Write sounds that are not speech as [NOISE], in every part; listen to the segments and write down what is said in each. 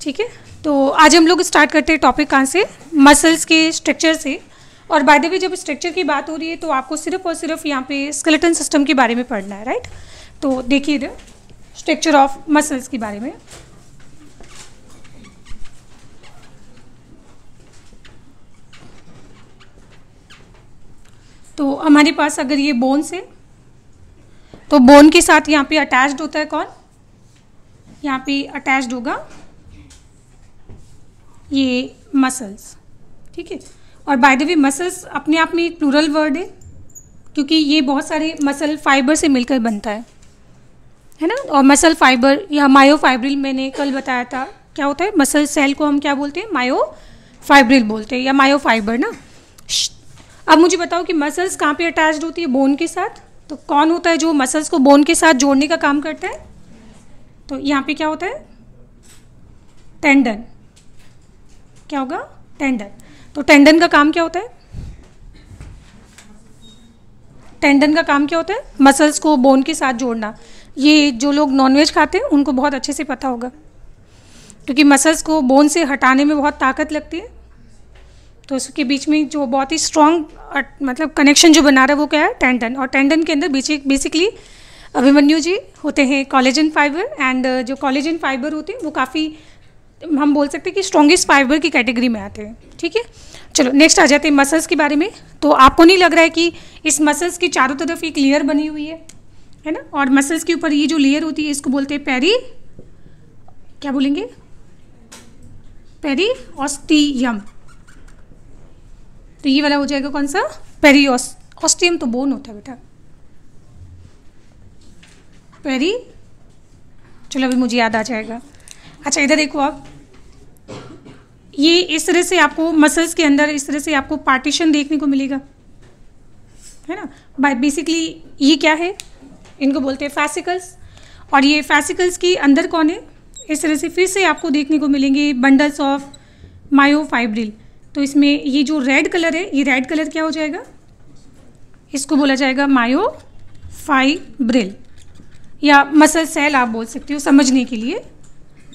ठीक है तो आज हम लोग स्टार्ट करते हैं टॉपिक कहाँ से मसल्स के स्ट्रक्चर से और बाय द वे जब स्ट्रक्चर की बात हो रही है तो आपको सिर्फ और सिर्फ यहाँ पे स्केलेटन सिस्टम के बारे में पढ़ना है राइट तो देखिए इधर स्ट्रक्चर ऑफ मसल्स के बारे में तो हमारे पास अगर ये बोन्स है तो बोन के साथ यहाँ पे अटैच्ड होता है कौन यहाँ पे अटैच्ड होगा ये मसल्स ठीक है और बाय द वे मसल्स अपने आप में एक प्लूरल वर्ड है क्योंकि ये बहुत सारे मसल फाइबर से मिलकर बनता है है ना और मसल फाइबर या मायो फाइब्रिल मैंने कल बताया था क्या होता है मसल सेल को हम क्या बोलते हैं माओ फाइब्रिल बोलते हैं या मायो फाइबर ना अब मुझे बताओ कि मसल्स कहाँ पे अटैच्ड होती है बोन के साथ तो कौन होता है जो मसल्स को बोन के साथ जोड़ने का काम करता है तो यहाँ पे क्या होता है टेंडन क्या होगा टेंडन तो टेंडन का काम क्या होता है टेंडन का काम क्या होता है मसल्स को बोन के साथ जोड़ना ये जो लोग नॉनवेज खाते हैं उनको बहुत अच्छे से पता होगा क्योंकि मसल्स को बोन से हटाने में बहुत ताकत लगती है तो उसके बीच में जो बहुत ही स्ट्रॉन्ग मतलब कनेक्शन जो बना रहा है वो क्या है टेंडन और टेंडन के अंदर बेसिकली अभिमन्यु जी होते हैं कॉलेजन फाइबर एंड जो कॉलेजन फाइबर होते हैं वो काफ़ी हम बोल सकते हैं कि स्ट्रॉन्गेस्ट फाइबर की कैटेगरी में आते हैं ठीक है चलो नेक्स्ट आ जाते हैं मसल्स के बारे में तो आपको नहीं लग रहा है कि इस मसल्स की चारों तरफ एक लेयर बनी हुई है है ना और मसल्स के ऊपर ये जो लेयर होती है इसको बोलते हैं पेरी क्या बोलेंगे पेरी ऑस्टियम तो ये वाला हो जाएगा कौन सा पेरी ऑस्टियम तो बोन होता है बेटा पेरी चलो अभी मुझे याद आ जाएगा अच्छा इधर देखो आप ये इस तरह से आपको मसल्स के अंदर इस तरह से आपको पार्टीशन देखने को मिलेगा है ना बाय बेसिकली ये क्या है इनको बोलते हैं फैसिकल्स और ये फैसिकल्स के अंदर कौन है इस तरह से फिर से आपको देखने को मिलेंगे बंडल्स ऑफ मायोफाइब्रिल तो इसमें ये जो रेड कलर है ये रेड कलर क्या हो जाएगा इसको बोला जाएगा मायोफाइब्रिल या मसल सेल आप बोल सकते हो समझने के लिए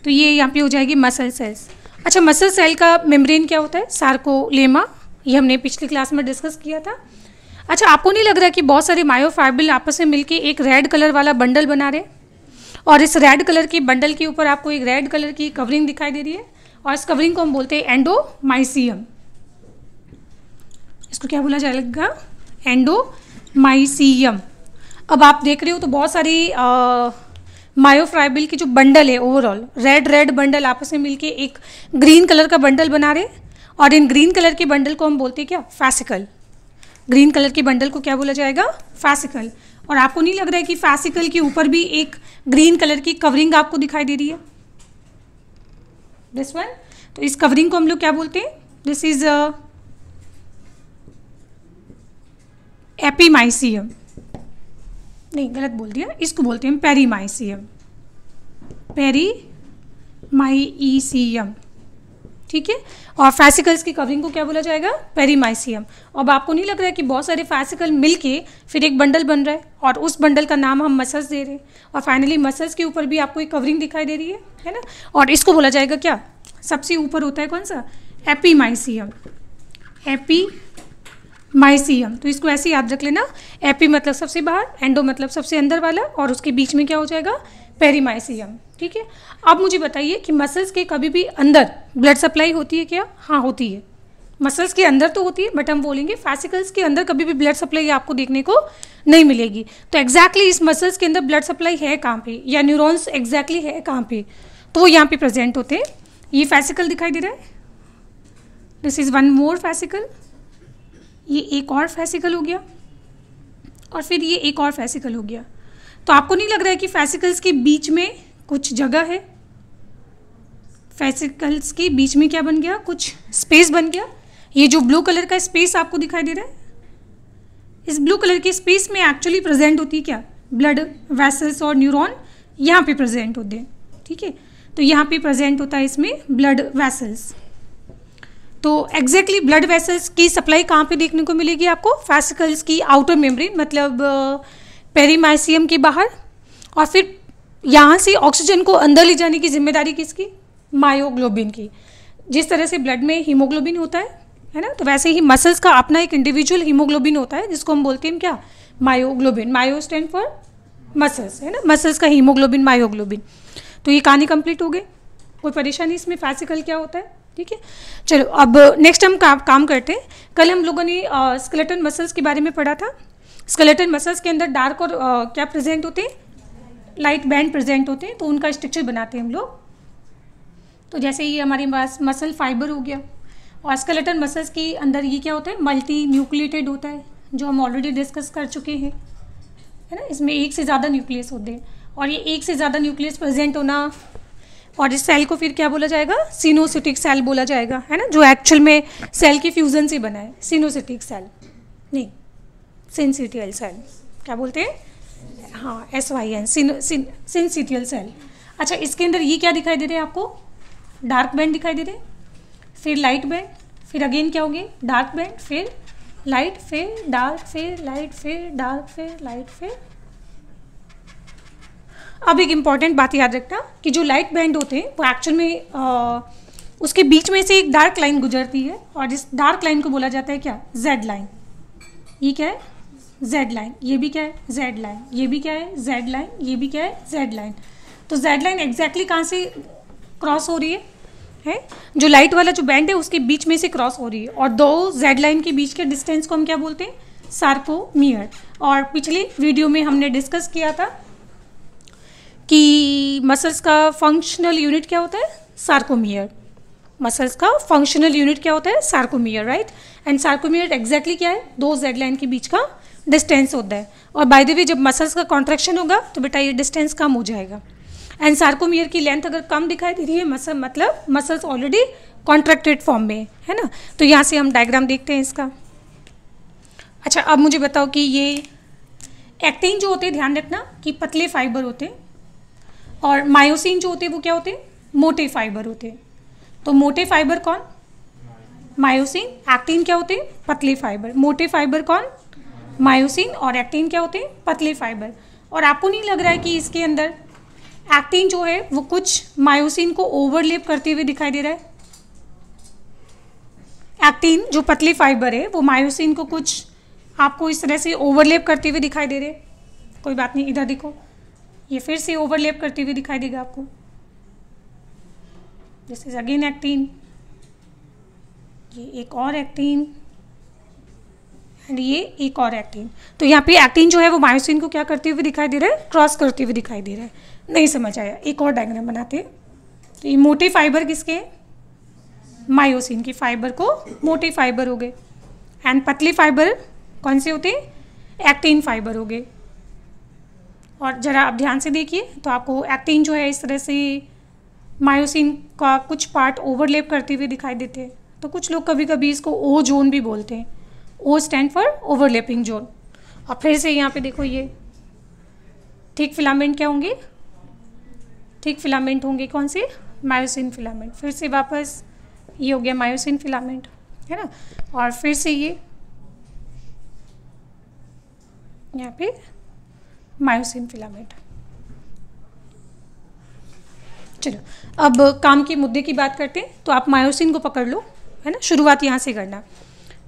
तो ये यहाँ पे हो जाएगी मसल सेल्स अच्छा मसल सेल का मेम्ब्रेन क्या होता है सार्कोलेमा ये हमने पिछली क्लास में डिस्कस किया था अच्छा आपको नहीं लग रहा कि बहुत सारे मायोफाइबिल आपस में मिलके एक रेड कलर वाला बंडल बना रहे और इस रेड कलर की बंडल के ऊपर आपको एक रेड कलर की कवरिंग दिखाई दे रही है और इस कवरिंग को हम बोलते हैं एंडोमाइसियम इसको क्या बोला जाएगा एंडोमाइसियम अब आप देख रहे हो तो बहुत सारी आ, मायोफ्राइबिल की जो बंडल है ओवरऑल रेड रेड बंडल आपस में मिलके एक ग्रीन कलर का बंडल बना रहे और इन ग्रीन कलर के बंडल को हम बोलते हैं क्या फैसिकल ग्रीन कलर के बंडल को क्या बोला जाएगा फैसिकल और आपको नहीं लग रहा है कि फैसिकल के ऊपर भी एक ग्रीन कलर की कवरिंग आपको दिखाई दे रही है दिस वन तो इस कवरिंग को हम लोग क्या बोलते हैं दिस इज एपीमाइसियम नहीं गलत बोल दिया इसको बोलते हैं पेरीमाइसियम पेरीमाइसियम ठीक है और फैसिकल्स की कवरिंग को क्या बोला जाएगा पेरीमाइसियम अब आपको नहीं लग रहा है कि बहुत सारे फैसिकल मिलके फिर एक बंडल बन रहा है और उस बंडल का नाम हम मसल्स दे रहे हैं और फाइनली मसल्स के ऊपर भी आपको एक कवरिंग दिखाई दे रही है है ना और इसको बोला जाएगा क्या सबसे ऊपर होता है कौन सा एपीमाइसियम एपी माइसियम तो इसको ऐसे याद रख लेना एपी मतलब सबसे बाहर एंडो मतलब सबसे अंदर वाला और उसके बीच में क्या हो जाएगा पेरीमाइसियम ठीक है अब मुझे बताइए कि मसल्स के कभी भी अंदर ब्लड सप्लाई होती है क्या हाँ होती है मसल्स के अंदर तो होती है बट हम बोलेंगे फैसिकल्स के अंदर कभी भी ब्लड सप्लाई आपको देखने को नहीं मिलेगी तो एग्जैक्टली exactly इस मसल्स के अंदर ब्लड सप्लाई है कहाँ पे या न्यूरॉन्स एग्जैक्टली exactly है कहाँ पे तो वो यहाँ पे प्रेजेंट होते हैं ये फैसिकल दिखाई दे रहा है this is one more fascicle ये एक और फैसिकल हो गया और फिर ये एक और फैसिकल हो गया तो आपको नहीं लग रहा है कि फैसिकल्स के बीच में कुछ जगह है फैसिकल्स के बीच में क्या बन गया कुछ स्पेस बन गया ये जो ब्लू कलर का स्पेस आपको दिखाई दे रहा है इस ब्लू कलर के स्पेस में एक्चुअली प्रेजेंट होती है क्या ब्लड वेसल्स और न्यूरॉन यहाँ पे प्रेजेंट होते हैं ठीक है तो यहाँ पे प्रेजेंट होता है इसमें ब्लड वेसल्स तो एग्जैक्टली ब्लड वेसल्स की सप्लाई कहाँ पे देखने को मिलेगी आपको फैसिकल्स की आउटर मेमोरी मतलब पेरीमाइसियम uh, के बाहर और फिर यहाँ से ऑक्सीजन को अंदर ले जाने की जिम्मेदारी किसकी मायोग्लोबिन की जिस तरह से ब्लड में हीमोग्लोबिन होता है है ना तो वैसे ही मसल्स का अपना एक इंडिविजुअल हीमोग्लोबिन होता है जिसको हम बोलते हैं क्या myoglobin myo stand for muscles है ना मसल्स का हीमोग्लोबिन मायोग्लोबिन तो ये कहानी कंप्लीट हो गई कोई परेशानी इसमें फैसिकल क्या होता है ठीक है चलो अब नेक्स्ट हम का, काम करते हैं कल हम लोगों ने स्केलेटन मसल्स के बारे में पढ़ा था स्केलेटन मसल्स के अंदर डार्क और आ, क्या प्रेजेंट होते हैं लाइट बैंड प्रेजेंट होते हैं तो उनका स्ट्रक्चर बनाते हैं हम लोग तो जैसे ये हमारे पास मसल फाइबर हो गया और स्केलेटन मसल्स के अंदर ये क्या होता है मल्टी न्यूक्लिएटेड होता है जो हम ऑलरेडी डिस्कस कर चुके हैं है ना इसमें एक से ज़्यादा न्यूक्लियस होते हैं और ये एक से ज़्यादा न्यूक्लियस प्रेजेंट होना और इस सेल को फिर क्या बोला जाएगा सीनोसिटिक सेल बोला जाएगा है ना जो एक्चुअल में सेल की फ्यूजन से बना है सीनोसिटिक सेल नहीं सेंसिटियल सेल क्या बोलते हैं हाँ S Y N syncytial cell अच्छा इसके अंदर ये क्या दिखाई दे रहे हैं आपको डार्क बैंड दिखाई दे रहे फिर लाइट बैंड फिर अगेन क्या होंगे डार्क बैंड फिर लाइट फिर डार्क फिर लाइट फिर डार्क फिर लाइट फिर अब एक इम्पॉर्टेंट बात याद रखना कि जो लाइट बैंड होते हैं वो एक्चुअल में आ, उसके बीच में से एक डार्क लाइन गुजरती है और जिस डार्क लाइन को बोला जाता है क्या जेड लाइन ये क्या है जेड लाइन ये भी क्या है जेड लाइन ये भी क्या है जेड लाइन ये भी क्या है जेड लाइन तो जेड लाइन एग्जैक्टली कहाँ से क्रॉस हो रही है है जो लाइट वाला जो बैंड है उसके बीच में से क्रॉस हो रही है और दो जेड लाइन के बीच के डिस्टेंस को हम क्या बोलते हैं मियर और पिछले वीडियो में हमने डिस्कस किया था कि मसल्स का फंक्शनल यूनिट क्या होता है सार्कोमियर मसल्स का फंक्शनल यूनिट क्या होता है sarcomere right and sarcomere exactly क्या है दो जेड लाइन के बीच का डिस्टेंस होता है और बाय द वे जब मसल्स का कॉन्ट्रेक्शन होगा तो बेटा ये डिस्टेंस कम हो जाएगा एंड सार्कोमियर की लेंथ अगर कम दिखाई दे रही है मसल मतलब मसल्स ऑलरेडी कॉन्ट्रेक्टेड फॉर्म में है ना तो यहाँ से हम डायग्राम देखते हैं इसका अच्छा अब मुझे बताओ कि ये एक्टिन जो होते हैं ध्यान रखना कि पतले फाइबर होते हैं और मायोसिन जो होते हैं वो क्या होते हैं मोटे फाइबर होते हैं तो मोटे फाइबर कौन मायोसिन एक्टिन क्या होते हैं पतले फाइबर मोटे फाइबर कौन मायोसिन और एक्टिन क्या होते हैं पतले फाइबर और आपको नहीं लग रहा है कि इसके अंदर एक्टिन जो है वो कुछ मायोसिन को ओवरलेप करते हुए दिखाई दे रहा है एक्टिन जो पतले फाइबर है वो मायोसिन को कुछ आपको इस तरह से ओवरलेप करते हुए दिखाई दे रहे कोई बात नहीं इधर देखो ये फिर से ओवरलेप करती हुई दिखाई देगा आपको दिस इज अगेन एक्टिन ये एक और एक्टिन एंड ये एक और एक्टिन तो यहाँ पे एक्टिन जो है वो मायोसिन को क्या करते हुए दिखाई दे रहा है क्रॉस करते हुए दिखाई दे रहा है नहीं समझ आया एक और डायग्राम बनाते हैं तो ये मोटे फाइबर किसके मायोसिन के फाइबर को मोटे फाइबर हो गए एंड पतले फाइबर कौन से होते एक्टिन फाइबर हो गए और ज़रा आप ध्यान से देखिए तो आपको एक्टिन जो है इस तरह से मायोसिन का कुछ पार्ट ओवरलेप करते हुए दिखाई देते हैं तो कुछ लोग कभी कभी इसको ओ जोन भी बोलते हैं O stand for overlapping zone और फिर से यहाँ पे देखो ये ठीक फिलामेंट क्या होंगे ठीक फिलामेंट होंगे कौन से मायोसिन फिलामेंट फिर से वापस ये हो गया मायोसिन फिलामेंट है ना और फिर से ये यहाँ पे मायोसिन फिलामेंट चलो अब काम के मुद्दे की बात करते हैं तो आप मायोसिन को पकड़ लो है ना शुरुआत यहाँ से करना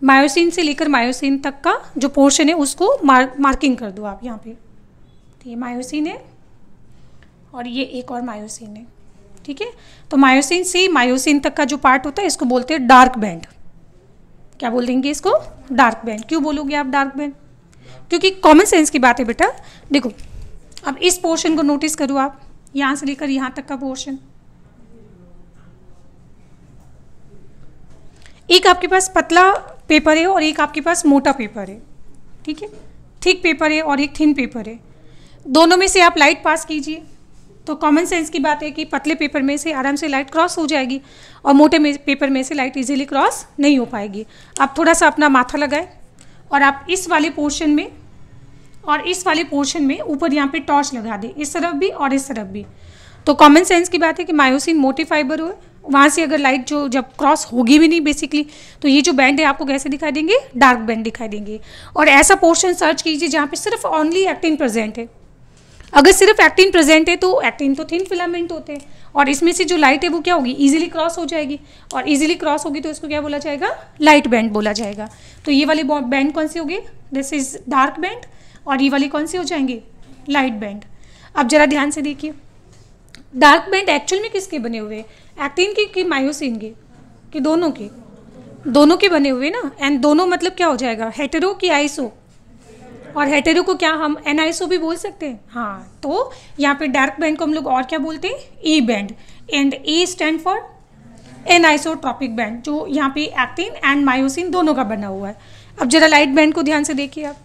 मायोसिन से लेकर मायोसिन तक का जो पोर्शन है उसको मार, मार्किंग कर दो आप यहाँ पे तो ये मायोसिन है और ये एक और मायोसिन है ठीक है तो मायोसिन से मायोसिन तक का जो पार्ट होता है इसको बोलते हैं डार्क बैंड क्या बोल देंगे इसको डार्क बैंड क्यों बोलोगे आप डार्क बैंड क्योंकि कॉमन सेंस की बात है बेटा देखो अब इस पोर्शन को नोटिस करो आप यहाँ से लेकर यहाँ तक का पोर्शन एक आपके पास पतला पेपर है और एक आपके पास मोटा पेपर है ठीक है थिक पेपर है और एक थिन पेपर है दोनों में से आप लाइट पास कीजिए तो कॉमन सेंस की बात है कि पतले पेपर में से आराम से लाइट क्रॉस हो जाएगी और मोटे में पेपर में से लाइट इजीली क्रॉस नहीं हो पाएगी आप थोड़ा सा अपना माथा लगाएं और आप इस वाले पोर्शन में और इस वाले पोर्शन में ऊपर यहाँ पे टॉर्च लगा दें इस तरफ भी और इस तरफ भी तो कॉमन सेंस की बात है कि मायोसिन मोटे फाइबर हो वहाँ से अगर लाइट जो जब क्रॉस होगी भी नहीं बेसिकली तो ये जो बैंड है आपको कैसे दिखाई देंगे डार्क बैंड दिखाई देंगे और ऐसा पोर्शन सर्च कीजिए जहाँ पे सिर्फ ओनली एक्टिन प्रेजेंट है अगर सिर्फ एक्टिन प्रेजेंट है तो एक्टिन तो थिन फिलामेंट होते हैं और इसमें से जो लाइट है वो क्या होगी इजीली क्रॉस हो जाएगी और इजीली क्रॉस होगी तो इसको क्या बोला जाएगा लाइट बैंड बोला जाएगा तो ये वाली बैंड कौन सी होगी दिस इज डार्क बैंड और ये वाली कौन सी हो जाएंगी लाइट बैंड अब जरा ध्यान से देखिए डार्क बैंड एक्चुअल में किसके बने हुए एक्टिन के कि मायोसिन के कि दोनों के दोनों के बने हुए ना एंड दोनों मतलब क्या हो जाएगा हेटरो की आइसो और हेटेरो को क्या हम एन भी बोल सकते हैं हाँ तो यहाँ पे डार्क बैंड को हम लोग और क्या बोलते हैं E band and A stand for anisotropic band जो यहाँ पे एक्टिन एंड मायोसिन दोनों का बना हुआ है अब जरा लाइट बैंड को ध्यान से देखिए आप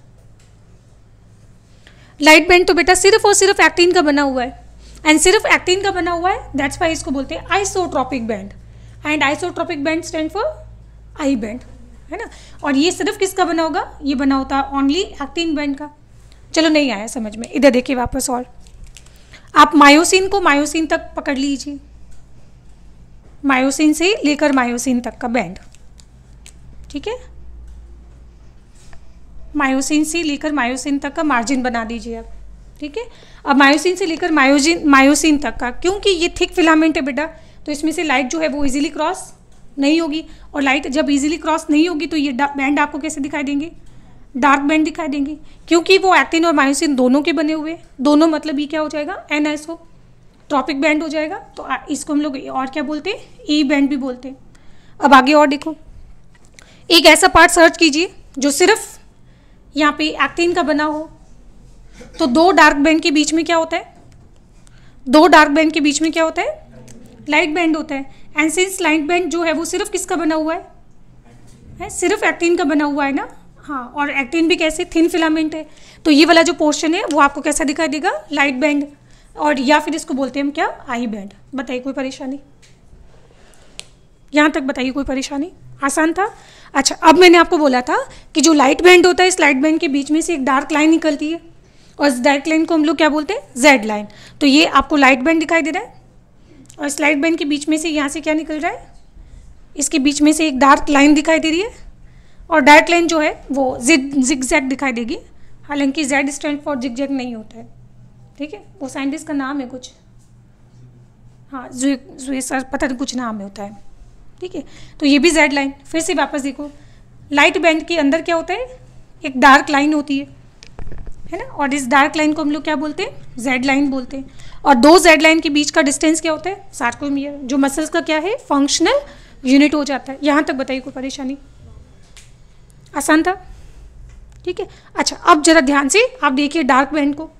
लाइट बैंड तो बेटा सिर्फ और सिर्फ एक्टिन का बना हुआ है एंड सिर्फ एक्टिन का बना हुआ है दैट्स वाई इसको बोलते हैं isotropic band and isotropic band stand for I band है ना और ये सिर्फ किसका बना होगा ये बना होता है ओनली एक्टिन बैंड का चलो नहीं आया समझ में इधर देखिए वापस और आप मायोसिन को मायोसिन तक पकड़ लीजिए मायोसिन से लेकर मायोसिन तक का बैंड ठीक है मायोसिन से लेकर मायोसिन तक का मार्जिन बना दीजिए आप ठीक है अब मायोसिन से लेकर मायोजिन मायोसिन तक का क्योंकि ये थिक फिलामेंट है बेटा तो इसमें से लाइट जो है वो इजीली क्रॉस नहीं होगी और लाइट जब इजीली क्रॉस नहीं होगी तो ये बैंड आपको कैसे दिखाई देंगे डार्क बैंड दिखाई देंगे क्योंकि वो एक्टिन और मायोसिन दोनों के बने हुए दोनों मतलब ये क्या हो जाएगा anisotropic band हो जाएगा तो इसको हम लोग और क्या बोलते हैं ई e बैंड भी बोलते हैं अब आगे और देखो एक ऐसा पार्ट सर्च कीजिए जो सिर्फ यहाँ पे एक्टिन का बना हो तो दो डार्क बैंड के बीच में क्या होता है दो डार्क बैंड के बीच में क्या होता है लाइट बैंड होता है एंड सिंस लाइट बैंक जो है वो सिर्फ किसका बना हुआ है, है सिर्फ एक्टिन का बना हुआ है ना हाँ और एक्टिन भी कैसे थिन फिलामेंट है तो ये वाला जो पोर्शन है वो आपको कैसा दिखाई देगा लाइट बैंड और या फिर इसको बोलते हैं हम क्या आई बैंड बताइए कोई परेशानी यहाँ तक बताइए कोई परेशानी आसान था अच्छा अब मैंने आपको बोला था कि जो लाइट बैंड होता है इस लाइट बैंड के बीच में से एक डार्क लाइन निकलती है और इस डार्क लाइन को हम लोग क्या बोलते हैं जेड लाइन तो ये आपको लाइट बैंड दिखाई दे रहा है और स्लाइड बैंड के बीच में से यहाँ से क्या निकल रहा है इसके बीच में से एक डार्क लाइन दिखाई दे रही है और डार्क लाइन जो है वो जिग जिग जैग दिखाई देगी हालांकि Z stand for zig zag नहीं होता है ठीक है वो साइंटिस्ट का नाम है कुछ हाँ जुए जुए सर पता नहीं कुछ नाम है होता है ठीक है तो ये भी जेड लाइन फिर से वापस देखो लाइट बैंड के अंदर क्या होता है एक डार्क लाइन होती है है ना और इस डार्क लाइन को हम लोग क्या बोलते हैं जेड लाइन बोलते हैं और दो जेड लाइन के बीच का डिस्टेंस क्या होता है सार्कोमियर जो मसल्स का क्या है फंक्शनल यूनिट हो जाता है यहाँ तक बताइए कोई परेशानी आसान था ठीक है अच्छा अब जरा ध्यान से आप देखिए डार्क बैंड को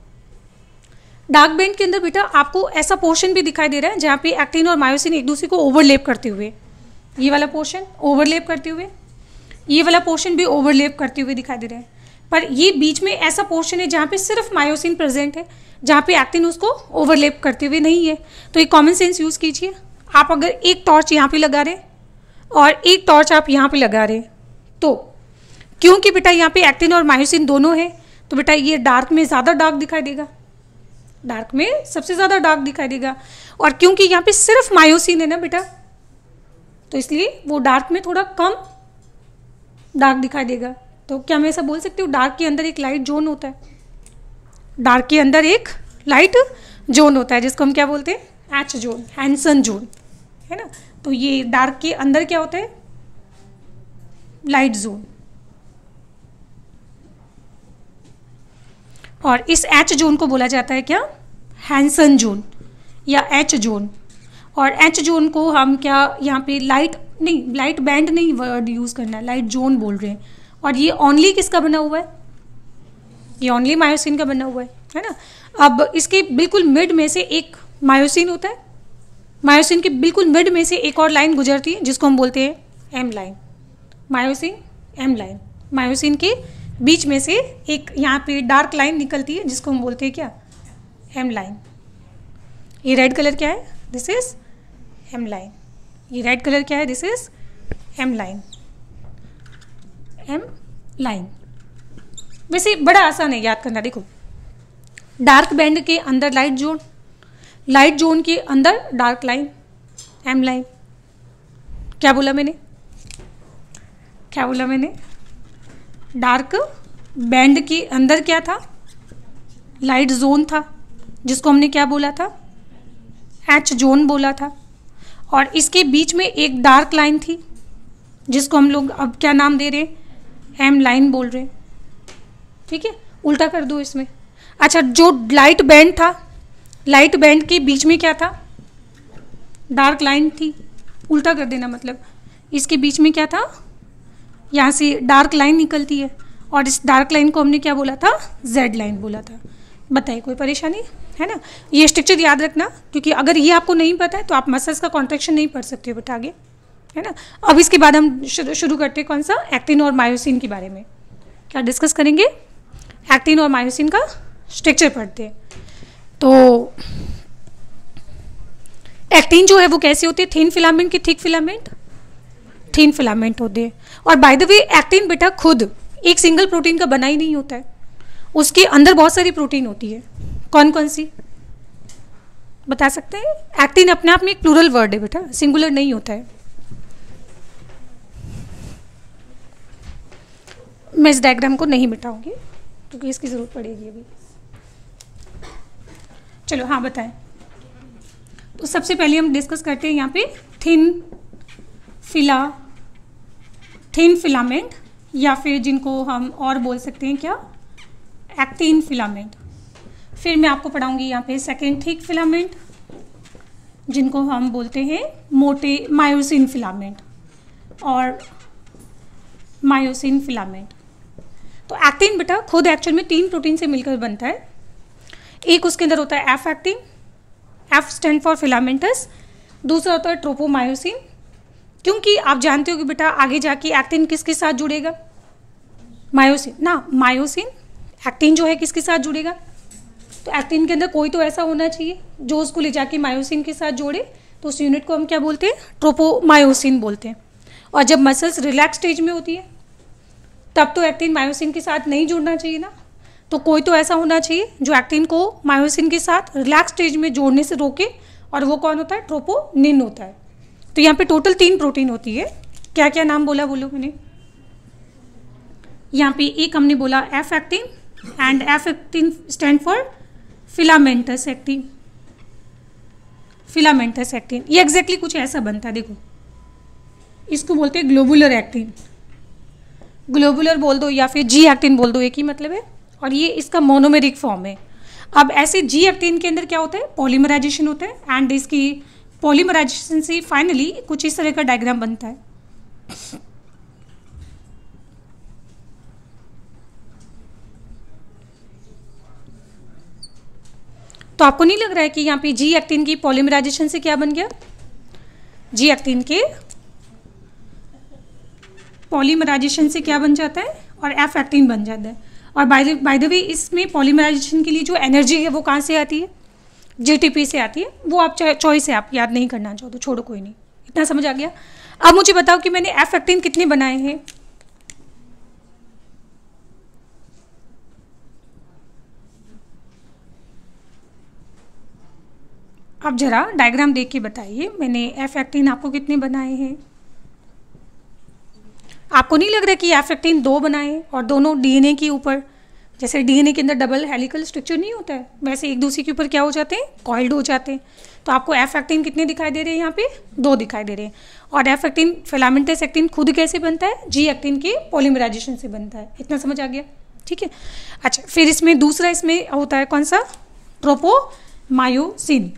डार्क बैंड के अंदर बेटा आपको ऐसा पोर्शन भी दिखाई दे रहा है जहाँ पे एक्टिन और मायोसिन एक दूसरे को ओवरलेप करते हुए ये वाला पोर्शन ओवरलेप करते हुए ये वाला पोर्शन भी ओवरलेप करते हुए दिखाई दे रहा है पर ये बीच में ऐसा पोर्शन है जहाँ पे सिर्फ मायोसिन प्रेजेंट है जहाँ पे एक्टिन उसको ओवरलेप करते हुए नहीं है तो ये कॉमन सेंस यूज़ कीजिए आप अगर एक टॉर्च यहाँ पे लगा रहे और एक टॉर्च आप यहाँ पे लगा रहे तो क्योंकि बेटा यहाँ पे एक्टिन और मायोसिन दोनों है तो बेटा ये डार्क में ज़्यादा डार्क दिखाई देगा डार्क में सबसे ज़्यादा डार्क दिखाई देगा और क्योंकि यहाँ पे सिर्फ मायोसिन है ना बेटा तो इसलिए वो डार्क में थोड़ा कम डार्क दिखाई देगा तो क्या मैं ऐसा बोल सकती हूँ डार्क के अंदर एक लाइट जोन होता है डार्क के अंदर एक लाइट जोन होता है जिसको हम क्या बोलते हैं एच जोन हैंसन जोन है ना तो ये डार्क के अंदर क्या होता है लाइट जोन और इस एच जोन को बोला जाता है क्या हैंसन जोन या एच जोन और एच जोन को हम क्या यहाँ पे लाइट नहीं लाइट बैंड नहीं वर्ड यूज़ करना है लाइट जोन बोल रहे हैं और ये ओनली किसका बना हुआ है ये ओनली मायोसिन का बना हुआ है है ना अब इसके बिल्कुल मिड में से एक मायोसिन होता है मायोसिन के बिल्कुल मिड में से एक और लाइन गुजरती है जिसको हम बोलते हैं M line myosin M line myosin के बीच में से एक यहाँ पे डार्क लाइन निकलती है जिसको हम बोलते हैं क्या एम लाइन ये रेड कलर क्या है दिस इज एम लाइन ये रेड कलर क्या है this is M line M line वैसे बड़ा आसान है याद करना देखो डार्क बैंड के अंदर लाइट जोन लाइट जोन के अंदर डार्क लाइन एम लाइन क्या बोला मैंने क्या बोला मैंने डार्क बैंड के अंदर क्या था लाइट जोन था जिसको हमने क्या बोला था एच जोन बोला था और इसके बीच में एक डार्क लाइन थी जिसको हम लोग अब क्या नाम दे रहे हैं एम लाइन बोल रहे हैं ठीक है उल्टा कर दो इसमें अच्छा जो लाइट बैंड था लाइट बैंड के बीच में क्या था डार्क लाइन थी उल्टा कर देना मतलब इसके बीच में क्या था यहाँ से डार्क लाइन निकलती है और इस डार्क लाइन को हमने क्या बोला था जेड लाइन बोला था बताइए कोई परेशानी है ना ये स्ट्रक्चर याद रखना क्योंकि अगर ये आपको नहीं पता है तो आप मसल्स का कॉन्ट्रेक्शन नहीं पढ़ सकते हो बेटा आगे है ना अब इसके बाद हम शुरू करते हैं कौन सा एक्टिन और मायोसिन के बारे में क्या डिस्कस करेंगे एक्टिन और मायोसिन का स्ट्रक्चर पढ़ते हैं तो एक्टिन जो है वो कैसे होते हैं थिन फिलामेंट के थिक फिलामेंट थिन फिलामेंट होते हैं और बाय द वे एक्टिन बेटा खुद एक सिंगल प्रोटीन का बना ही नहीं होता है उसके अंदर बहुत सारी प्रोटीन होती है कौन कौन सी बता सकते हैं एक्टिन अपने आप में एक प्लूरल वर्ड है बेटा सिंगुलर नहीं होता है मैं इस डायग्राम को नहीं मिटाऊंगी क्योंकि इसकी ज़रूरत पड़ेगी अभी चलो हाँ बताएं तो सबसे पहले हम डिस्कस करते हैं यहाँ पे थिन फिला थिन फिलामेंट या फिर जिनको हम और बोल सकते हैं क्या एक्टिन फिलामेंट फिर मैं आपको पढ़ाऊंगी यहाँ पे सेकेंड थिक फिलामेंट जिनको हम बोलते हैं मोटे मायोसिन फिलामेंट और मायोसिन फिलामेंट तो एक्टिन बेटा खुद एक्चुअल में तीन प्रोटीन से मिलकर बनता है एक उसके अंदर होता है F actin F stand for filamentous दूसरा होता है ट्रोपोमायोसिन क्योंकि आप जानते हो कि बेटा आगे जाके एक्टिन किसके साथ जुड़ेगा मायोसिन ना मायोसिन एक्टिन जो है किसके साथ जुड़ेगा तो एक्टिन के अंदर कोई तो ऐसा होना चाहिए जो उसको ले जाके मायोसिन के साथ जोड़े तो उस यूनिट को हम क्या बोलते हैं ट्रोपोमायोसिन बोलते हैं और जब मसल्स रिलैक्स स्टेज में होती है तब तो एक्टिन मायोसिन के साथ नहीं जुड़ना चाहिए ना तो कोई तो ऐसा होना चाहिए जो एक्टिन को मायोसिन के साथ रिलैक्स स्टेज में जोड़ने से रोके और वो कौन होता है ट्रोपोनिन होता है तो यहाँ पे टोटल तीन प्रोटीन होती है क्या क्या नाम बोला बोलो मैंने यहाँ पे एक हमने बोला F actin and F actin stand for filamentous actin filamentous actin ये एग्जैक्टली exactly कुछ ऐसा बनता है देखो इसको बोलते हैं ग्लोबुलर एक्टिन ग्लोबुलर बोल दो या फिर जी एक्टिन बोल दो एक ही मतलब है और ये इसका मोनोमेरिक फॉर्म है अब ऐसे जी एक्टिन के अंदर क्या होता है पॉलीमराइजेशन होता है एंड इसकी पॉलीमराइजेशन से फाइनली कुछ इस तरह का डायग्राम बनता है तो आपको नहीं लग रहा है कि यहाँ पे जी एक्टिन की पॉलीमराइजेशन से क्या बन गया जी एक्टिन के पॉलीमराइजेशन से क्या बन जाता है और एफ एक्टिन बन जाता है और बाय बाय द वे इसमें पॉलीमराइजेशन के लिए जो एनर्जी है वो कहाँ से आती है जीटीपी से आती है वो आप चॉइस है आप याद नहीं करना चाहो तो छोड़ो कोई नहीं इतना समझ आ गया अब मुझे बताओ कि मैंने एफ एक्टिन कितने बनाए हैं आप जरा डायग्राम देख के बताइए मैंने एफ एक्टिन आपको कितने बनाए हैं आपको नहीं लग रहा कि एफ एक्टिन दो बनाए और दोनों डीएनए के ऊपर जैसे डीएनए के अंदर डबल हेलिकल स्ट्रक्चर नहीं होता है वैसे एक दूसरे के ऊपर क्या हो जाते हैं कॉइल्ड हो जाते हैं तो आपको एफ एक्टिन कितने दिखाई दे रहे हैं यहाँ पे दो दिखाई दे रहे हैं और एफ एक्टिन फिलामेंटस एक्टिन खुद कैसे बनता है जी एक्टिन के पोलिमराइजेशन से बनता है इतना समझ आ गया ठीक है अच्छा फिर इसमें दूसरा इसमें होता है कौन सा ट्रोपो मायोसिन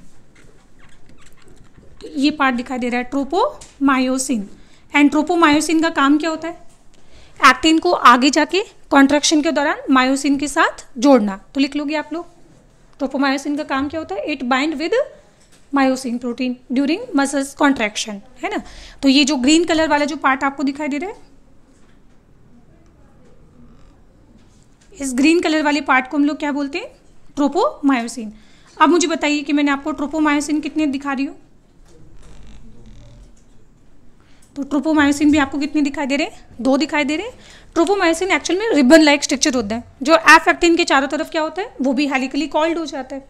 ये पार्ट दिखाई दे रहा है ट्रोपो मायोसिन एंट्रोपोमायोसिन का काम क्या होता है एक्टिन को आगे जाके कॉन्ट्रेक्शन के दौरान मायोसिन के साथ जोड़ना तो लिख लोगे आप लोग ट्रोपोमायोसिन का काम क्या होता है it bind with myosin protein during muscles contraction है ना तो ये जो ग्रीन कलर वाला जो पार्ट आपको दिखाई दे रहा है इस ग्रीन कलर वाले पार्ट को हम लोग क्या बोलते हैं ट्रोपोमायोसिन अब मुझे बताइए कि मैंने आपको ट्रोपोमायोसिन कितने दिखा रही हूँ तो ट्रोपोमायोसिन भी आपको कितने दिखाई दे रहे हैं दो दिखाई दे रहे हैं ट्रोपोमायोसिन एक्चुअल में रिबन लाइक स्ट्रक्चर होता है जो एफ एक्टिन के चारों तरफ क्या होता है वो भी हेलिकली कॉल्ड हो जाता है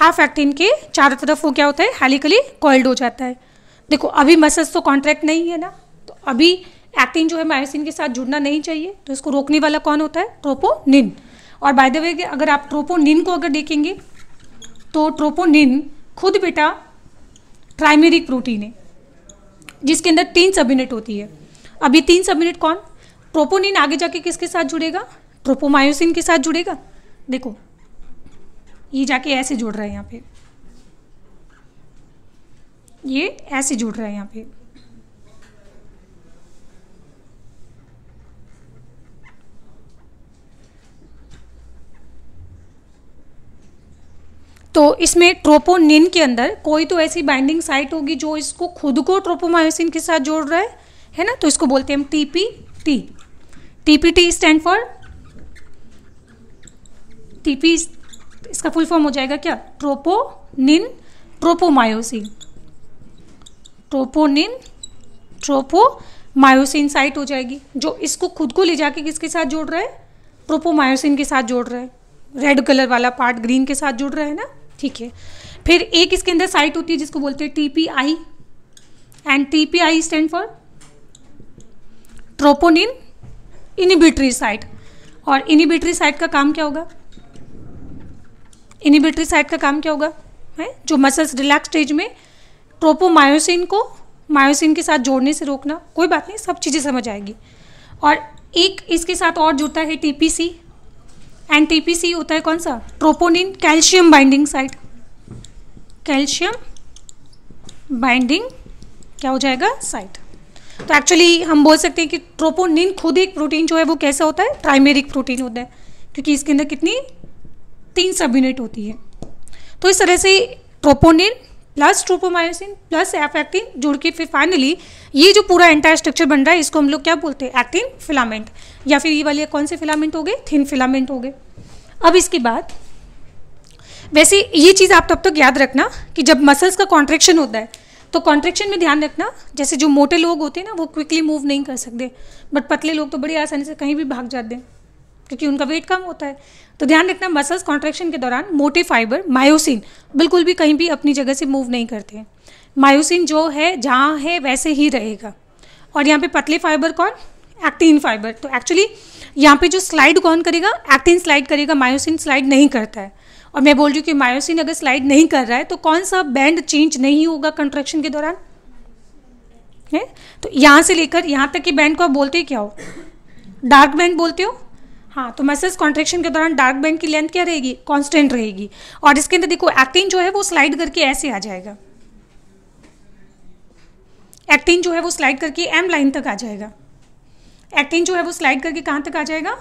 हाफ एक्टिन के चारों तरफ वो क्या होता है हेलिकली कॉल्ड हो जाता है देखो अभी मसल्स तो कॉन्ट्रैक्ट नहीं है ना तो अभी एक्टिन जो है मायोसिन के साथ जुड़ना नहीं चाहिए तो इसको रोकने वाला कौन होता है ट्रोपोनिन और बाय द वे अगर आप ट्रोपोनिन को अगर देखेंगे तो ट्रोपोनिन खुद बेटा ट्राइमेरिक प्रोटीन है जिसके अंदर तीन सब यूनिट होती है अब ये तीन सब यूनिट कौन ट्रोपोनिन आगे जाके किसके साथ जुड़ेगा ट्रोपोमायोसिन के साथ जुड़ेगा देखो ये जाके ऐसे जुड़ रहा है यहाँ पे ये ऐसे जुड़ रहा है यहाँ पे तो इसमें ट्रोपोनिन के अंदर कोई तो ऐसी बाइंडिंग साइट होगी जो इसको खुद को ट्रोपोमायोसिन के साथ जोड़ रहा है है ना तो इसको बोलते हैं हम T P T T P T stand for TP इसका फुल फॉर्म हो जाएगा क्या troponin tropomyosin troponin tropomyosin site हो जाएगी जो इसको खुद को ले जाके किसके साथ जोड़ रहा है ट्रोपोमायोसिन के साथ जोड़ रहा है रेड कलर वाला पार्ट ग्रीन के साथ जुड़ रहा है ना ठीक है फिर एक इसके अंदर साइट होती है जिसको बोलते हैं TPI and TPI stand for troponin inhibitory site और इनिबिटरी साइट का काम क्या होगा इनिबिटरी साइट का काम क्या होगा है जो मसल्स रिलैक्स स्टेज में ट्रोपोमायोसिन को मायोसिन के साथ जोड़ने से रोकना कोई बात नहीं सब चीज़ें समझ आएगी और एक इसके साथ और जुड़ता है टीपीसी एंड टीपीसी होता है कौन सा troponin calcium binding site calcium binding क्या हो जाएगा साइट तो एक्चुअली हम बोल सकते हैं कि ट्रोपोनिन खुद एक प्रोटीन जो है वो कैसा होता है ट्राइमेरिक प्रोटीन होता है क्योंकि इसके अंदर कितनी तीन सब यूनिट होती है तो इस तरह से troponin plus tropomyosin plus F actin जुड़ के फिर फाइनली ये जो पूरा एंटायर स्ट्रक्चर बन रहा है इसको हम लोग क्या बोलते हैं एक्टिन फिलामेंट या फिर ये वाले कौन से फिलामेंट हो गए थिन फिलामेंट हो गए अब इसके बाद वैसे ये चीज़ आप तब तक याद रखना कि जब मसल्स का कॉन्ट्रेक्शन होता है तो कॉन्ट्रेक्शन में ध्यान रखना जैसे जो मोटे लोग होते हैं ना वो क्विकली मूव नहीं कर सकते बट पतले लोग तो बड़ी आसानी से कहीं भी भाग जाते हैं क्योंकि उनका वेट कम होता है तो ध्यान रखना मसल्स कॉन्ट्रेक्शन के दौरान मोटे फाइबर मायोसिन बिल्कुल भी कहीं भी अपनी जगह से मूव नहीं करते हैं मायोसिन जो है जहाँ है वैसे ही रहेगा और यहाँ पे पतले फाइबर कौन एक्टिन फाइबर तो एक्चुअली यहाँ पे जो स्लाइड कौन करेगा एक्टिन स्लाइड करेगा मायोसिन स्लाइड नहीं करता है और मैं बोल रही हूँ कि मायोसिन अगर स्लाइड नहीं कर रहा है तो कौन सा बैंड चेंज नहीं होगा कंट्रेक्शन के दौरान है तो यहाँ से लेकर यहाँ तक के बैंड को आप बोलते क्या हो डार्क बैंड बोलते हो हाँ तो मसल्स कॉन्ट्रेक्शन के दौरान डार्क बैंड की लेंथ क्या रहेगी कॉन्स्टेंट रहेगी और इसके अंदर देखो एक्टिन जो है वो स्लाइड करके ऐसे आ जाएगा एक्टिन जो है वो स्लाइड करके एम लाइन तक आ जाएगा एक्टिन जो है वो स्लाइड करके कहाँ तक आ जाएगा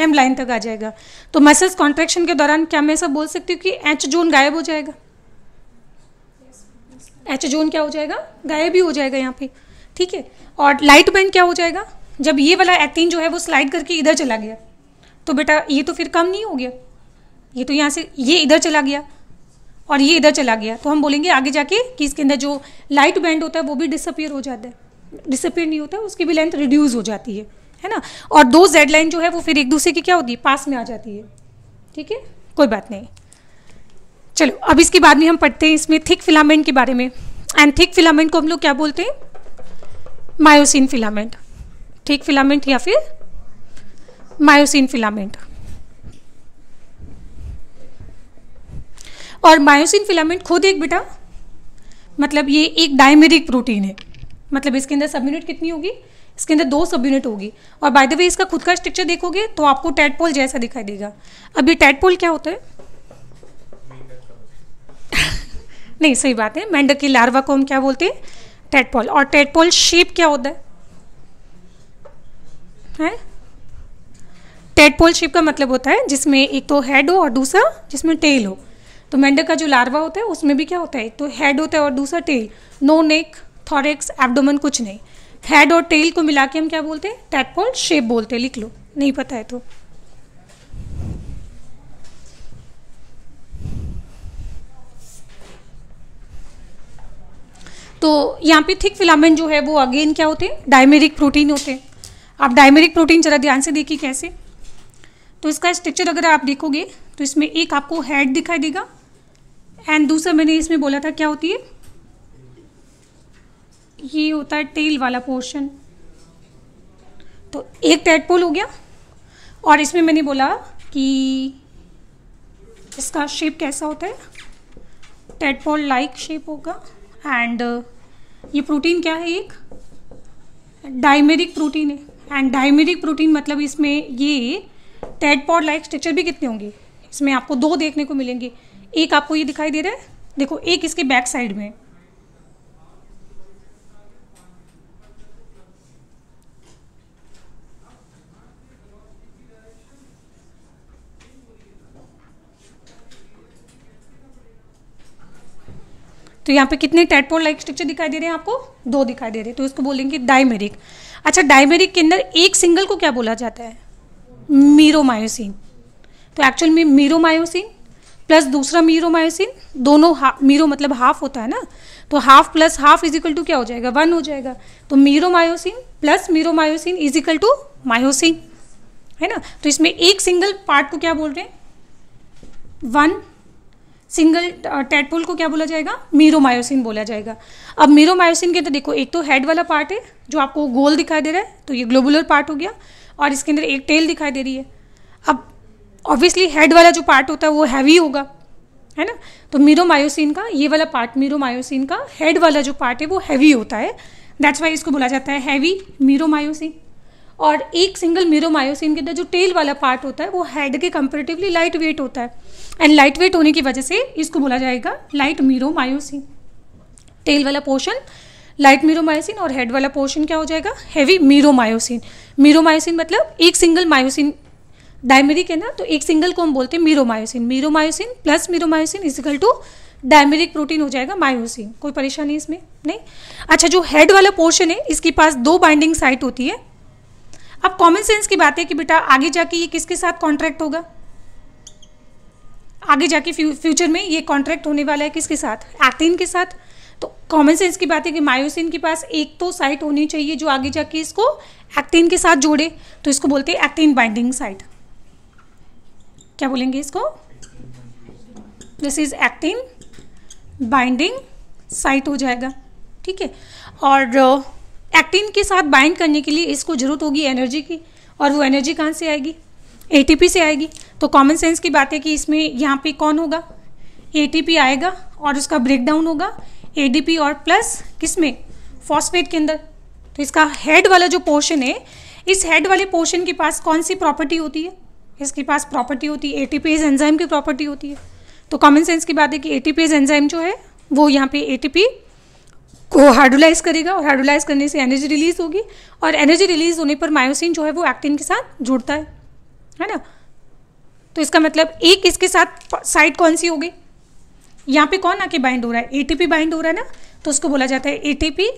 एम लाइन तक आ जाएगा तो मसल्स कॉन्ट्रेक्शन के दौरान क्या मैं सब बोल सकती हूँ कि एच जोन गायब हो जाएगा एच जोन क्या हो जाएगा गायब ही हो जाएगा यहाँ पे ठीक है और लाइट बैंड क्या हो जाएगा जब ये वाला एक्टिन जो है वो स्लाइड करके इधर चला गया तो बेटा ये तो फिर कम नहीं हो गया ये तो यहाँ से ये इधर चला गया और ये इधर चला गया तो हम बोलेंगे आगे जाके कि इसके अंदर जो लाइट बैंड होता है वो भी डिसअपियर हो जाता है डिसअपियर नहीं होता है उसकी भी लेंथ रिड्यूस हो जाती है है ना और दो जेड लाइन जो है वो फिर एक दूसरे की क्या होती है पास में आ जाती है ठीक है कोई बात नहीं चलो अब इसके बाद में हम पढ़ते हैं इसमें थिक फिलामेंट के बारे में एंड थिक फिलामेंट को हम लोग क्या बोलते हैं मायोसिन फिलामेंट थिक फिलामेंट या फिर मायोसिन फिलामेंट और मायोसिन फिलामेंट खुद एक बेटा मतलब ये एक डायमेरिक प्रोटीन है मतलब इसके अंदर सब यूनिट कितनी होगी इसके अंदर दो सब यूनिट होगी और बाय द वे इसका खुद का स्ट्रक्चर देखोगे तो आपको टेटपोल जैसा दिखाई देगा अब ये टेटपोल क्या होता है [LAUGHS] नहीं सही बात है मेंढक की लार्वा को हम क्या बोलते हैं टेटपोल और टेटपोल शेप क्या होता है है टेटपोल शेप का मतलब होता है जिसमें एक तो हेड हो और दूसरा जिसमें टेल हो तो मेंढक का जो लार्वा होता है उसमें भी क्या होता है तो हेड होता है और दूसरा tail no neck thorax abdomen कुछ नहीं हेड और टेल को मिला के हम क्या बोलते हैं टैटपॉल शेप बोलते हैं लिख लो नहीं पता है तो तो यहाँ पे थिक फिलामेंट जो है वो अगेन क्या होते हैं डायमेरिक प्रोटीन होते हैं आप डायमेरिक प्रोटीन जरा ध्यान से देखिए कैसे तो इसका स्ट्रक्चर अगर आप देखोगे तो इसमें एक आपको हेड दिखाई देगा एंड दूसरा मैंने इसमें बोला था क्या होती है ये होता है टेल वाला पोर्शन तो एक टेडपोल हो गया और इसमें मैंने बोला कि इसका शेप कैसा होता है टेडपोल लाइक शेप होगा एंड uh, ये प्रोटीन क्या है एक डायमेरिक प्रोटीन है एंड डायमेरिक प्रोटीन मतलब इसमें ये टेडपॉड लाइक स्ट्रक्चर भी कितने होंगे इसमें आपको दो देखने को मिलेंगे एक आपको ये दिखाई दे रहा है देखो एक इसके बैक साइड में तो यहाँ पे कितने टेटपोल लाइक स्ट्रक्चर दिखाई दे रहे हैं आपको दो दिखाई दे रहे हैं तो इसको बोलेंगे डायमेरिक अच्छा डायमेरिक के अंदर एक सिंगल को क्या बोला जाता है मीरोमायोसिन तो एक्चुअल में मीरोमायोसिन प्लस दूसरा मीरोमायोसिन दोनों मीरो मतलब हाफ होता है ना तो half plus half equal to क्या हो जाएगा वन हो जाएगा तो meromyosin plus meromyosin equal to myosin है ना तो इसमें एक सिंगल पार्ट को क्या बोल रहे हैं वन सिंगल टेटपोल को क्या बोला जाएगा मीरोमायोसिन बोला जाएगा अब मीरोमायोसिन के अंदर तो देखो एक तो हेड वाला पार्ट है जो आपको गोल दिखाई दे रहा है तो ये ग्लोबुलर पार्ट हो गया और इसके अंदर एक टेल दिखाई दे रही है अब ऑब्वियसली हेड वाला जो पार्ट होता है वो हैवी होगा है ना तो मीरोमायोसिन का ये वाला पार्ट मीरोमायोसिन का हेड वाला जो पार्ट है वो हैवी होता है दैट्स वाई इसको बोला जाता है हैवी मीरोमायोसिन और एक सिंगल मीरोमायोसिन के अंदर जो टेल वाला पार्ट होता है वो हेड के कंपेरेटिवली लाइट वेट होता है एंड लाइट वेट होने की वजह से इसको बोला जाएगा लाइट मीरोमायोसिन टेल वाला पोर्शन लाइट मीरोमायोसिन और हेड वाला पोर्शन क्या हो जाएगा हैवी मीरोमायोसिन मीरोमायोसिन मतलब एक सिंगल मायोसिन डायमेरिक है ना तो एक सिंगल को हम बोलते हैं meromyosin meromyosin plus meromyosin equal to dimeric protein हो जाएगा मायोसिन कोई परेशानी इसमें नहीं अच्छा जो हेड वाला पोर्शन है इसके पास दो बाइंडिंग साइट होती है अब कॉमन सेंस की बात है कि बेटा आगे जाके ये किसके साथ कॉन्ट्रैक्ट होगा आगे जाके फ्यू, फ्यूचर में ये कॉन्ट्रैक्ट होने वाला है किसके साथ एक्टिन के साथ तो कॉमन सेंस की बात है कि मायोसिन के पास एक तो साइट होनी चाहिए जो आगे जाके इसको एक्टिन के साथ जोड़े तो इसको बोलते हैं एक्टिन बाइंडिंग साइट क्या बोलेंगे इसको this is actin binding site हो जाएगा ठीक है और एक्टिन uh, के साथ बाइंड करने के लिए इसको जरूरत होगी एनर्जी की और वो एनर्जी कहाँ से आएगी एटीपी से आएगी तो कॉमन सेंस की बात है कि इसमें यहाँ पे कौन होगा एटीपी आएगा और उसका ब्रेकडाउन होगा एडीपी और प्लस किस में फॉस्फेट के अंदर तो इसका हेड वाला जो पोर्शन है इस हेड वाले पोर्शन के पास कौन सी प्रॉपर्टी होती है इसके पास प्रॉपर्टी होती है एटीपीज एंजाइम की प्रॉपर्टी होती है तो कॉमन सेंस की बात है कि एटीपीज एंजाइम जो है वो यहाँ पे एटीपी को हार्डोलाइज करेगा और हार्डोलाइज करने से एनर्जी रिलीज होगी और एनर्जी रिलीज होने पर मायोसिन जो है वो एक्टिन के साथ जुड़ता है है ना तो इसका मतलब एक इसके साथ साइड कौन सी होगी यहाँ पे कौन आके बाइंड हो रहा है एटीपी बाइंड हो रहा है ना तो उसको बोला जाता है एटीपी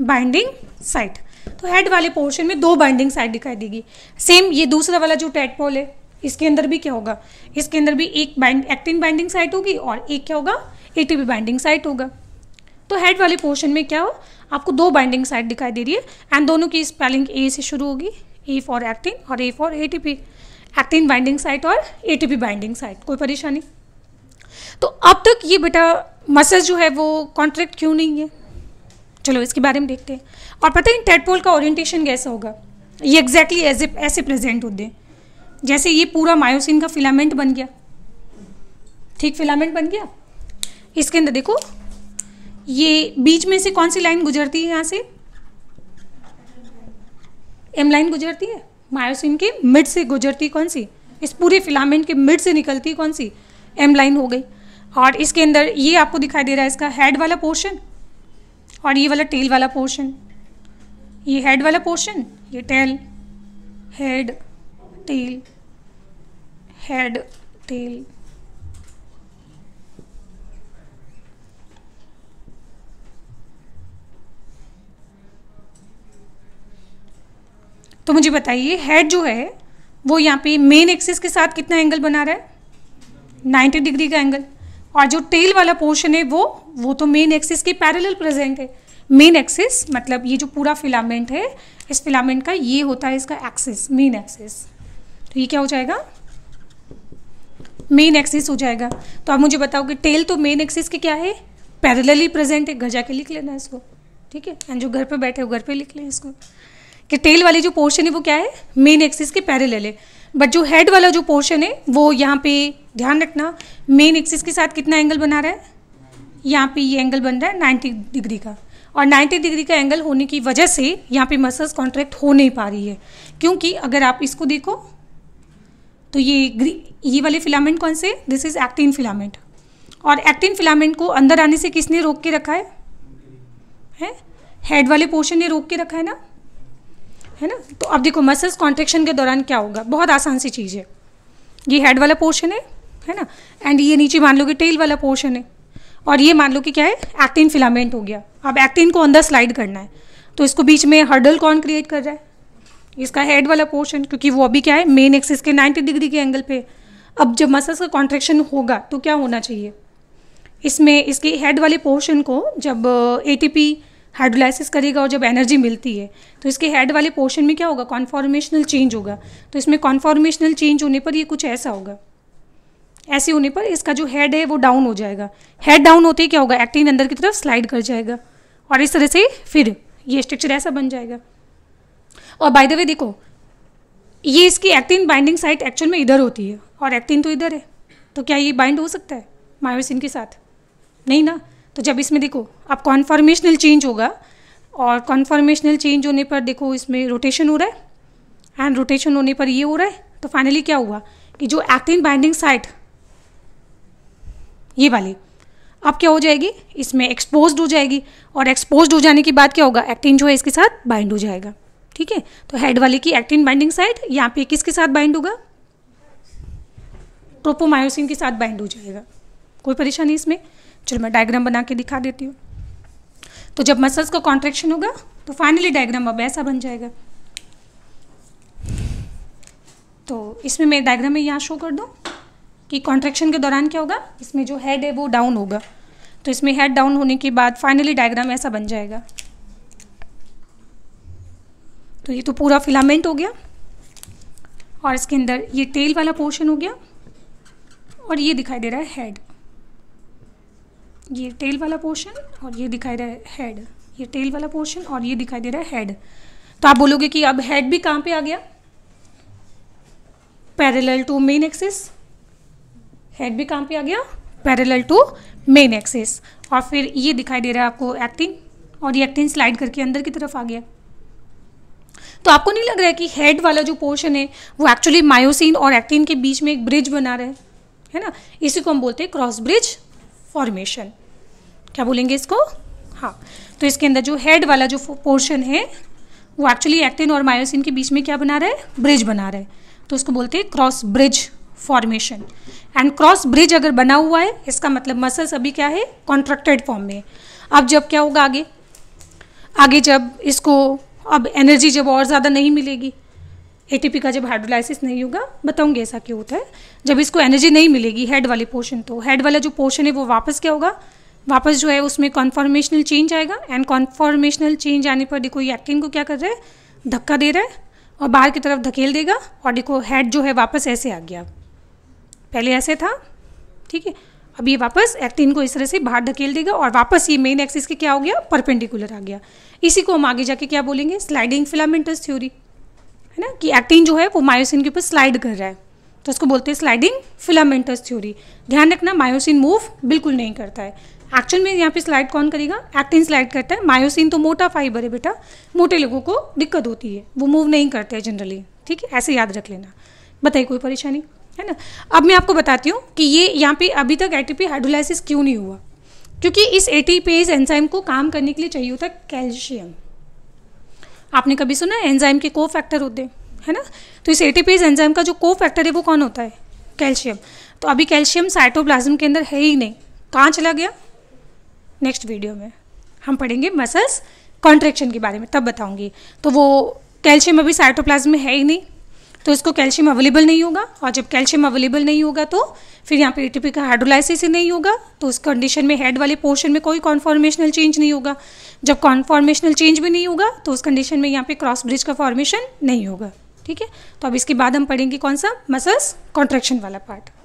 बाइंडिंग साइट तो हेड वाले पोर्शन में दो बाइंडिंग साइड दिखाई देगी सेम ये दूसरा वाला जो टेटपोल है इसके अंदर भी क्या होगा इसके अंदर भी एक बाइंड एक्टिन बाइंडिंग साइट होगी और एक क्या होगा एटीपी बाइंडिंग साइट होगा तो हेड वाले पोर्शन में क्या हो आपको दो बाइंडिंग साइट दिखाई दे रही है एंड दोनों की स्पेलिंग ए से शुरू होगी ए फॉर एक्टिन और A for ATP actin binding site और पी बाइंडिंग साइट कोई परेशानी तो अब तक ये बेटा मसल जो है वो कॉन्ट्रैक्ट क्यों नहीं है चलो इसके बारे में देखते हैं और पता है टेटपोल का ओरिएंटेशन कैसा होगा ये एग्जैक्टली exactly एज ऐसे प्रेजेंट होते हैं जैसे ये पूरा मायोसिन का फिलामेंट बन गया ठीक फिलामेंट बन गया इसके अंदर देखो ये बीच में से कौन सी लाइन गुजरती है यहाँ से एम लाइन गुजरती है मायोसिन के मिड से गुजरती कौन सी इस पूरे फिलामेंट के मिड से निकलती कौन सी एम लाइन हो गई और इसके अंदर ये आपको दिखाई दे रहा है इसका हेड वाला पोर्शन और ये वाला टेल वाला पोर्शन ये हेड वाला पोर्शन ये tail head tail head tail तो मुझे बताइए हेड जो है वो यहाँ पे मेन एक्सिस के साथ कितना एंगल बना रहा है 90 डिग्री का एंगल और जो टेल वाला पोर्शन है वो वो तो मेन एक्सिस के पैरेलल प्रेजेंट है मेन एक्सिस मतलब ये जो पूरा फिलामेंट है इस फिलामेंट का ये होता है इसका एक्सिस मेन एक्सिस तो ये क्या हो जाएगा मेन एक्सिस हो जाएगा तो आप मुझे बताओ कि टेल तो मेन एक्सिस के क्या है पैरेलली प्रेजेंट है घर जाके लिख लेना इसको ठीक है एंड जो घर पे बैठे हो घर पे लिख लें इसको कि टेल वाली जो पोर्शन है वो क्या है मेन एक्सिस के पैरेलल है बट जो हेड वाला जो पोर्शन है वो यहाँ पे ध्यान रखना मेन एक्सिस के साथ कितना एंगल बना रहा है यहाँ पे ये एंगल बन रहा है 90 डिग्री का और 90 डिग्री का एंगल होने की वजह से यहाँ पे मसल्स कॉन्ट्रैक्ट हो नहीं पा रही है क्योंकि अगर आप इसको देखो तो ये ये वाले फिलामेंट कौन से दिस इज एक्टिन फिलामेंट और एक्टिन फिलामेंट को अंदर आने से किसने रोक के रखा है है? हेड वाले पोर्शन ने रोक के रखा है ना है ना तो अब देखो मसल्स कॉन्ट्रेक्शन के दौरान क्या होगा बहुत आसान सी चीज़ है ये हेड वाला पोर्शन है है ना एंड ये नीचे मान लो कि टेल वाला पोर्शन है और ये मान लो कि क्या है एक्टिन फिलामेंट हो गया अब एक्टिन को अंदर स्लाइड करना है तो इसको बीच में हर्डल कौन क्रिएट कर रहा है इसका हेड वाला पोर्शन क्योंकि वो अभी क्या है मेन एक्सिस के 90 डिग्री के एंगल पे अब जब मसल्स का कॉन्ट्रेक्शन होगा तो क्या होना चाहिए इसमें इसके हेड वाले पोर्शन को जब ए uh, हाइड्रोलाइसिस करेगा और जब एनर्जी मिलती है तो इसके हेड वाले पोर्शन में क्या होगा कॉन्फॉर्मेशनल चेंज होगा तो इसमें कॉन्फॉर्मेशनल चेंज होने पर ये कुछ ऐसा होगा ऐसे होने पर इसका जो हेड है वो डाउन हो जाएगा हेड डाउन होते ही क्या होगा एक्टिन अंदर की तरफ स्लाइड कर जाएगा और इस तरह से फिर ये स्ट्रक्चर ऐसा बन जाएगा और बाय द वे देखो ये इसकी एक्टिन बाइंडिंग साइट एक्चुअल में इधर होती है और एक्टिन तो इधर है तो क्या ये बाइंड हो सकता है मायोसिन के साथ नहीं ना तो जब इसमें देखो अब कॉन्फॉर्मेशनल चेंज होगा और कॉन्फॉर्मेशनल चेंज होने पर देखो इसमें रोटेशन हो रहा है एंड रोटेशन होने पर ये हो रहा है तो फाइनली क्या हुआ कि जो एक्टिन बाइंडिंग साइट ये वाली अब क्या हो जाएगी इसमें एक्सपोज हो जाएगी और एक्सपोज हो जाने के बाद क्या होगा एक्टिन जो है इसके साथ बाइंड हो जाएगा ठीक है तो हेड वाली की एक्टिन बाइंडिंग साइड यहाँ पे किसके साथ बाइंड होगा ट्रोपोमायोसिन के साथ बाइंड हो जाएगा कोई परेशानी इसमें चलो मैं डायग्राम बना के दिखा देती हूँ तो जब मसल्स का कॉन्ट्रेक्शन होगा तो फाइनली डायग्राम अब ऐसा बन जाएगा तो इसमें मैं डायग्राम में यहाँ शो कर दूँ कि कॉन्ट्रेक्शन के दौरान क्या होगा इसमें जो हेड है वो डाउन होगा तो इसमें हेड डाउन होने के बाद फाइनली डायग्राम ऐसा बन जाएगा तो ये तो पूरा फिलामेंट हो गया और इसके अंदर ये टेल वाला पोर्शन हो गया और ये दिखाई दे रहा है हेड ये टेल वाला पोर्शन और ये दिखाई दे रहा है हेड ये टेल वाला पोर्शन और ये दिखाई दे रहा है हेड तो आप बोलोगे कि अब हेड भी कहाँ पे आ गया parallel to main axis head भी कहाँ पे आ गया पैरेलल टू मेन एक्सिस और फिर ये दिखाई दे रहा है आपको एक्टिन और ये एक्टिन स्लाइड करके अंदर की तरफ आ गया तो आपको नहीं लग रहा है कि हेड वाला जो पोर्शन है वो एक्चुअली मायोसिन और एक्टिन के बीच में एक ब्रिज बना रहा है है ना इसी को हम बोलते हैं क्रॉस ब्रिज फॉर्मेशन क्या बोलेंगे इसको हाँ तो इसके अंदर जो हेड वाला जो पोर्शन है वो एक्चुअली एक्टिन और मायोसिन के बीच में क्या बना रहा है ब्रिज बना रहा है तो उसको बोलते हैं cross bridge formation and cross bridge अगर बना हुआ है इसका मतलब मसल्स अभी क्या है कॉन्ट्रेक्टेड फॉर्म में अब जब क्या होगा आगे आगे जब इसको अब एनर्जी जब और ज़्यादा नहीं मिलेगी एटीपी का जब हाइड्रोलाइसिस नहीं होगा बताऊंगी ऐसा क्यों होता है जब इसको एनर्जी नहीं मिलेगी हेड वाले पोर्शन तो हेड वाला जो पोर्शन है वो वापस क्या होगा वापस जो है उसमें कॉन्फॉर्मेशनल चेंज आएगा एंड कॉन्फॉर्मेशनल चेंज आने पर देखो ये एक्टिन को क्या कर रहा है धक्का दे रहा है और बाहर की तरफ धकेल देगा और देखो हेड जो है वापस ऐसे आ गया पहले ऐसे था ठीक है अब ये वापस एक्टिन को इस तरह से बाहर धकेल देगा और वापस ये मेन एक्सिस के क्या हो गया परपेंडिकुलर आ गया इसी को हम आगे जाके क्या बोलेंगे स्लाइडिंग फिलामेंटस थ्योरी है ना कि एक्टिन जो है वो मायोसिन के ऊपर स्लाइड कर रहा है तो उसको बोलते हैं स्लाइडिंग फिलामेंटस थ्योरी ध्यान रखना मायोसिन मूव बिल्कुल नहीं करता है एक्चुअल में यहाँ पे स्लाइड कौन करेगा एक्टिन स्लाइड करता है मायोसिन तो मोटा फाइबर है बेटा मोटे लोगों को दिक्कत होती है वो मूव नहीं करते हैं जनरली ठीक है ऐसे याद रख लेना बताइए कोई परेशानी है ना अब मैं आपको बताती हूँ कि ये यहाँ पे अभी तक एटीपी हाइड्रोलाइसिस क्यों नहीं हुआ क्योंकि इस एटीपेज एंजाइम को काम करने के लिए चाहिए होता है कैल्शियम आपने कभी सुना एंजाइम के को फैक्टर होते है ना तो इस एटीपेज एंजाइम का जो को फैक्टर है वो कौन होता है कैल्शियम तो अभी कैल्शियम साइटोप्लाज्म के अंदर है ही नहीं कहाँ चला गया नेक्स्ट वीडियो में हम पढ़ेंगे मसल्स कॉन्ट्रेक्शन के बारे में तब बताऊंगी तो वो कैल्शियम अभी साइटोप्लाज्म में है ही नहीं तो इसको कैल्शियम अवेलेबल नहीं होगा और जब कैल्शियम अवेलेबल नहीं होगा तो फिर यहाँ पे एटीपी का हाइड्रोलाइसिस ही नहीं होगा तो उस कंडीशन में हेड वाले पोर्शन में कोई कॉन्फॉर्मेशनल चेंज नहीं होगा जब कॉन्फॉर्मेशनल चेंज भी नहीं होगा तो उस कंडीशन में यहाँ पे क्रॉस ब्रिज का फॉर्मेशन नहीं होगा ठीक है तो अब इसके बाद हम पढ़ेंगे कौन सा मसल्स कॉन्ट्रेक्शन वाला पार्ट